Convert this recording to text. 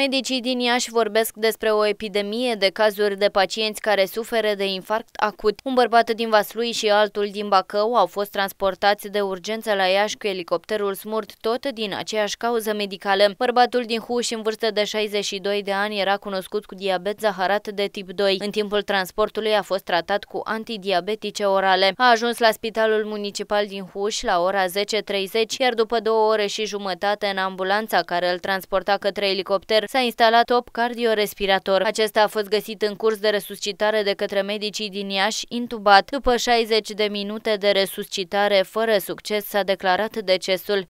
Medicii din Iași vorbesc despre o epidemie de cazuri de pacienți care suferă de infarct acut. Un bărbat din Vaslui și altul din Bacău au fost transportați de urgență la Iași cu elicopterul smurt tot din aceeași cauză medicală. Bărbatul din Huș, în vârstă de 62 de ani, era cunoscut cu diabet zaharat de tip 2. În timpul transportului a fost tratat cu antidiabetice orale. A ajuns la spitalul municipal din Huș la ora 10.30, iar după două ore și jumătate în ambulanța care îl transporta către elicopter, s-a instalat 8 cardiorespirator. Acesta a fost găsit în curs de resuscitare de către medicii din Iași, intubat. După 60 de minute de resuscitare fără succes s-a declarat decesul.